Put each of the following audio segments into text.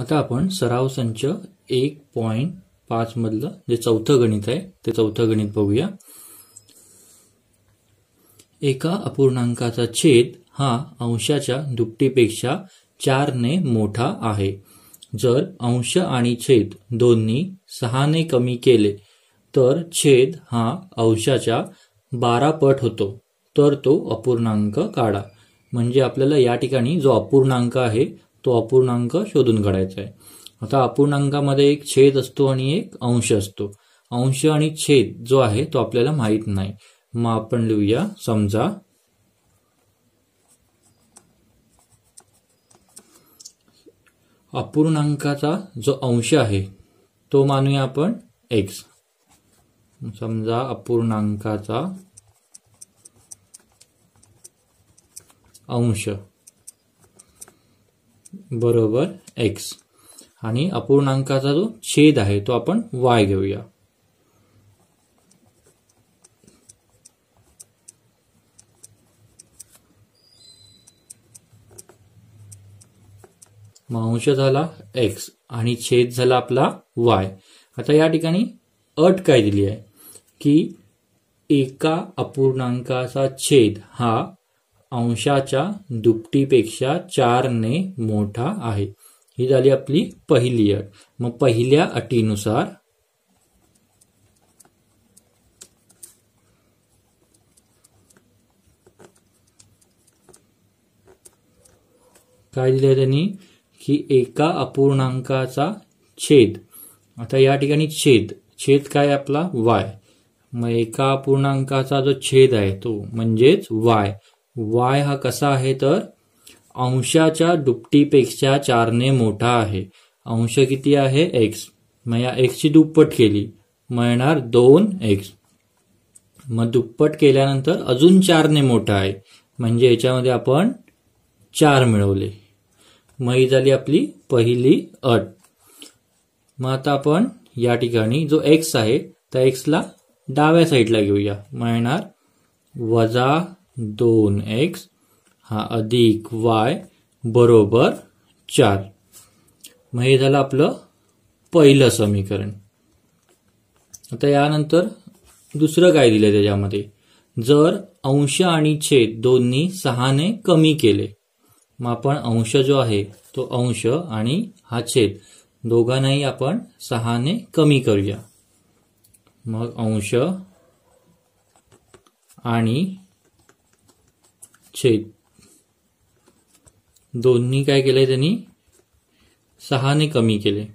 आता आपण सराव संच एक पॉइंट पाच मधलं जे चौथं गणित आहे ते चौथं गणित बघूया एका अपूर्णांकाचा छेद हा अंशाच्या दुपटीपेक्षा चारने मोठा आहे जर अंश आणि छेद दोन्ही सहाने कमी केले तर छेद हा अंशाच्या बारा पट होतो तर तो अपूर्णांक काढा म्हणजे आपल्याला या ठिकाणी जो अपूर्णांक आहे तो अपूर्णांक शोधून काढायचा आहे आता अपूर्णांकामध्ये एक छेद असतो आणि एक अंश असतो अंश आणि छेद जो आहे तो आपल्याला माहीत नाही मग आपण लिहूया समजा अपूर्णांकाचा जो अंश आहे तो मानूया आपण एक्स समजा अपूर्णांकाचा अंश बरोबर एक्स आणि अपूर्णांकाचा जो छेद आहे तो आपण वाय घेऊया अंश झाला एक्स आणि छेद झाला आपला वाय आता या ठिकाणी अट काय दिली आहे की एका अपूर्णांकाचा छेद हा अंशाच्या दुपटीपेक्षा चारने मोठा आहे ही झाली आपली पहिली अट मग पहिल्या अटीनुसार काय दिलंय त्यांनी की एका अपूर्णांकाचा छेद आता या ठिकाणी छेद छेद काय आपला वाय मग एका अपूर्णांकाचा जो छेद आहे तो म्हणजेच वाय वाय हा कसा आहे तर अंशाच्या दुपटीपेक्षा चारने मोठा आहे अंश किती आहे एक्स मग या एक्सची दुप्पट केली मग दोन एक्स मग दुप्पट केल्यानंतर अजून चारने मोठा आहे म्हणजे याच्यामध्ये आपण चार मिळवले मग ही झाली आपली पहिली अट मग आता आपण या ठिकाणी जो एक्स आहे त्या एक्सला डाव्या साईडला घेऊया मग वजा दोन एक्स हा अधिक वाय बरोबर चार मग हे झालं आपलं पहिलं समीकरण आता यानंतर दुसरं काय दिलं त्याच्यामध्ये जर अंश आणि छेद दोन्ही सहाने कमी केले मग आपण अंश जो आहे तो अंश आणि हा छेद दोघांनाही आपण सहाने कमी करूया मग अंश आणि छेद दोन्ही काय केलंय त्यांनी सहाने कमी केले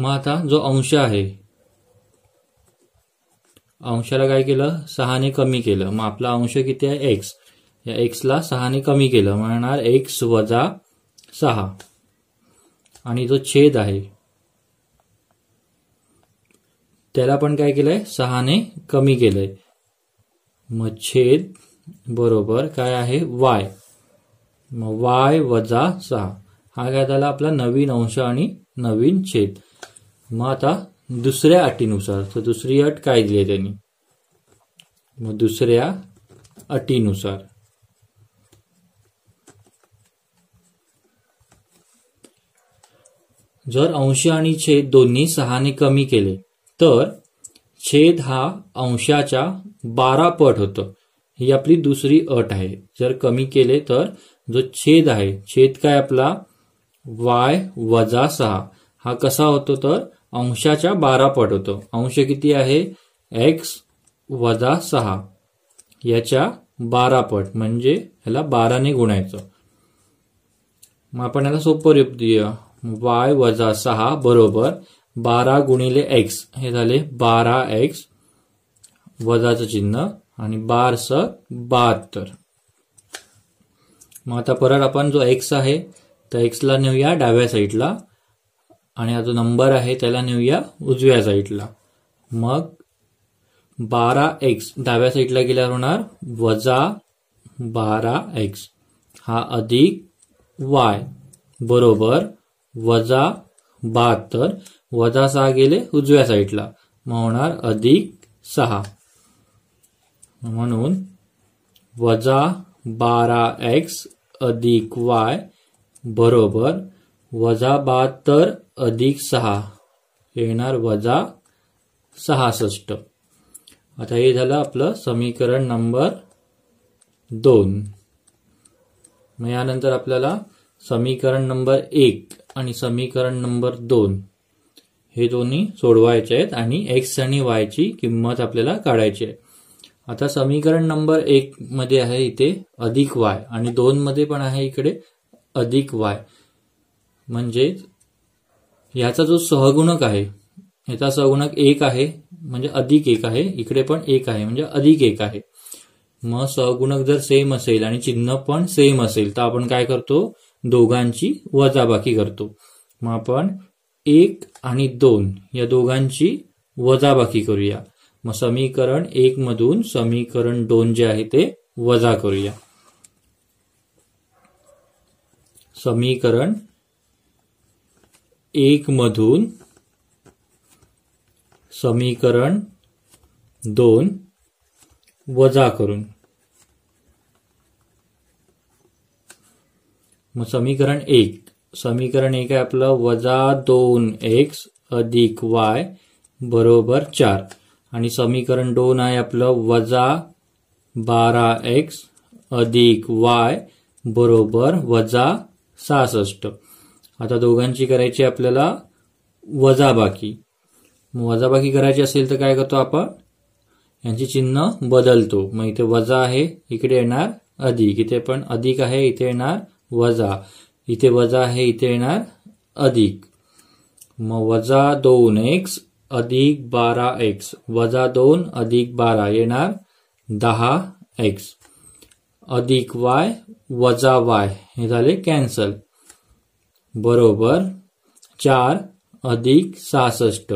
मग आता जो अंश आहे अंशाला काय केलं सहाने कमी केलं मग आपला अंश किती आहे एक्स या एक्सला सहाने कमी केलं म्हणणार एक्स वजा सहा आणि जो छेद आहे त्याला पण काय केलंय सहाने कमी केलंय मग छेद बरोबर काय आहे वाय मग वाय वजा सहा हा काय झाला आपला नवीन अंश आणि नवीन छेद मग आता दुसऱ्या अटीनुसार तर दुसरी अट काय दिली त्यांनी मग दुसऱ्या अटीनुसार जर अंश आणि छेद दोन्ही सहाने कमी केले तर छेद हा अंशाच्या बारा पट होतो ही आपली दुसरी अट आहे जर कमी केले तर जो छेद आहे छेद काय आपला वाय वजा सहा हा कसा होतो तर अंशाच्या बारा पट होतो अंश किती आहे एक्स वजा सहा याच्या बारा पट म्हणजे ह्याला बाराने गुणायचं मग आपण याला सोपं रूप वाय वजा सहा बरोबर बारा गुणिले एक्स हे झाले बारा एक्स वजाचं चिन्ह आणि बारस बहात्तर मग आता परत आपण जो एक्स आहे त्या एक्सला नेऊया डाव्या साईडला आणि हा जो नंबर आहे त्याला नेऊया उजव्या साईडला मग बारा एक्स डाव्या साईडला गेल्यावर होणार वजा बारा एक्स हा अधिक वाय बरोबर वजा बहात्तर वजा सहा गेले उजव्या साईडला मग होणार अधिक सहा म्हणून वजा बारा एक्स अधिक वाय बरोबर वजा बहात्तर अधिक सहा येणार वजा सहासष्ट आता हे झालं आपलं समीकरण नंबर दोन मग यानंतर आपल्याला समीकरण नंबर एक आणि समीकरण नंबर दोन हे दोन्ही सोडवायचे आहेत आणि एक्स आणि वायची किंमत आपल्याला काढायची आहे आता समीकरण नंबर एक मध्ये आहे इथे अधिक वाय आणि दोन मध्ये पण आहे इकडे अधिक वाय म्हणजे याचा जो सहगुणक आहे याचा सहगुणक एक आहे म्हणजे अधिक एक आहे इकडे पण एक आहे म्हणजे अधिक एक आहे मग सहगुणक जर सेम असेल आणि चिन्ह पण सेम असेल तर आपण काय करतो दोघांची वजाबाकी करतो मग आपण एक आणि दोन या दोघांची वजाबाकी करूया मग समीकरण एक मधून समीकरण दोन जे आहे ते वजा करूया समीकरण एक मधून समीकरण दोन वजा करून मग समीकरण एक समीकरण एक आहे आपलं वजा दोन एक्स अधिक वाय बरोबर चार आणि समीकरण दोन आहे आपलं वजा बारा एक्स अधिक वाय बरोबर वजा सहासष्ट आता दोघांची करायची आपल्याला वजाबाकी वजाबाकी करायची असेल तर काय करतो आपण यांची चिन्ह बदलतो मग इथे वजा आहे इकडे येणार अधिक इथे पण अधिक आहे इथे येणार वजा इथे वजा आहे इथे येणार अधिक मग वजा दोन एक्स अधिक बारा एक्स वजा दोन अधिक बारा येणार दहा एक्स अधिक वाय वजा वाय हे झाले कॅन्सल बरोबर चार अधिक सहासष्ट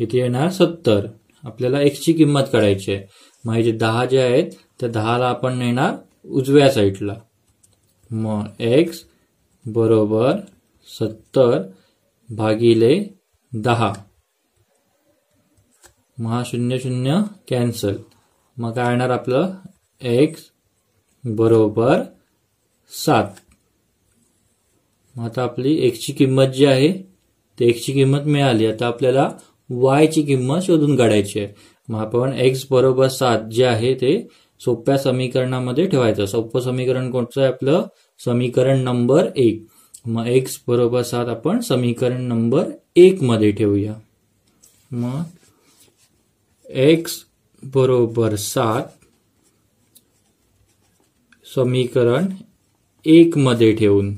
इथे येणार सत्तर आपल्याला एक्सची किंमत काढायची आहे म्हणजे दहा जे आहेत त्या दहाला आपण नेणार उजव्या साईडला मग एक्स बरोबर सत्तर भागिले दहा महा शून्य शून्य कॅन्सल मग काय येणार आपलं एक्स बरोबर सात मग आता आपली एक्सची किंमत जी आहे ते ची किंमत मिळाली आता आपल्याला वायची किंमत शोधून काढायची आहे मग आपण एक्स बरोबर सात जे आहे ते सोप्या समीकरणामध्ये ठेवायचं सोपं समीकरण कोणतं आहे आपलं समीकरण नंबर एक मग एक्स बरोबर सात आपण समीकरण नंबर एक मध्ये ठेवूया मग एक्स बरोबर सात समीकरण एक मध्ये ठेवून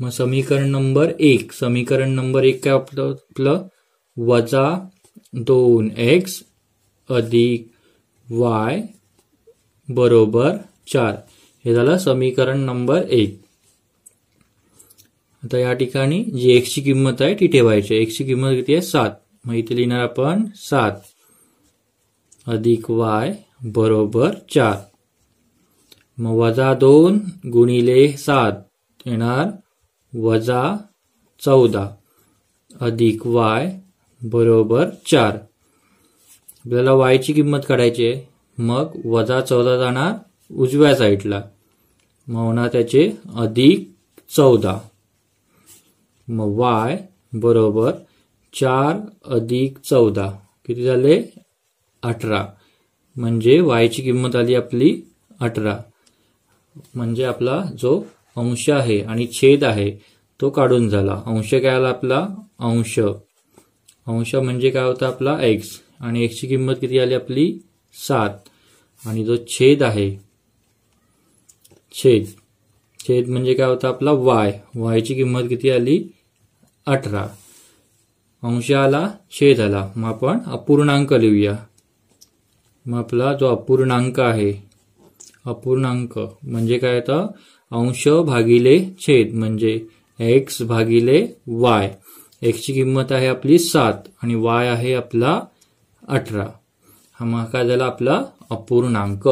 मग समीकरण नंबर एक समीकरण नंबर एक काय आपलं आपलं वजा दोन एक्स अधिक वाय बरोबर चार हे झालं समीकरण नंबर एक आता या ठिकाणी जी एक्सची किंमत आहे ती ठेवायची एक्सची किंमत किती आहे सात मग इथे लिहिणार आपण सात अधिक वाय बरोबर चार मग वजा दोन गुणिले सात येणार वजा चौदा अधिक वाय बरोबर चार आपल्याला वायची किंमत काढायची आहे मग वजा चौदा जाणार उजव्या साईडला मग होणार त्याचे अधिक चौदा मग वाय बरोबर चार अधिक चौदा किती झाले अठरा म्हणजे वायची किंमत आली आपली अठरा म्हणजे आपला जो अंश आहे आणि छेद आहे तो काढून झाला अंश काय आला आपला अंश अंश म्हणजे काय होता आपला एक्स आणि एक्सची किंमत किती आली आपली सात आणि जो छेद आहे छेद छेद म्हणजे काय होता आपला वाय वायची किंमत किती आली अठरा अंश आला छेद आला मग आपण अपूर्णांक लिहूया मग आपला जो अपूर्णांक आहे अपूर्णांक म्हणजे काय होतं अंश भागिले छेद म्हणजे एक्स भागिले वाय एक्सची किंमत आहे आपली सात आणि वाय आहे आपला अठरा हा मग झाला आपला अपूर्णांक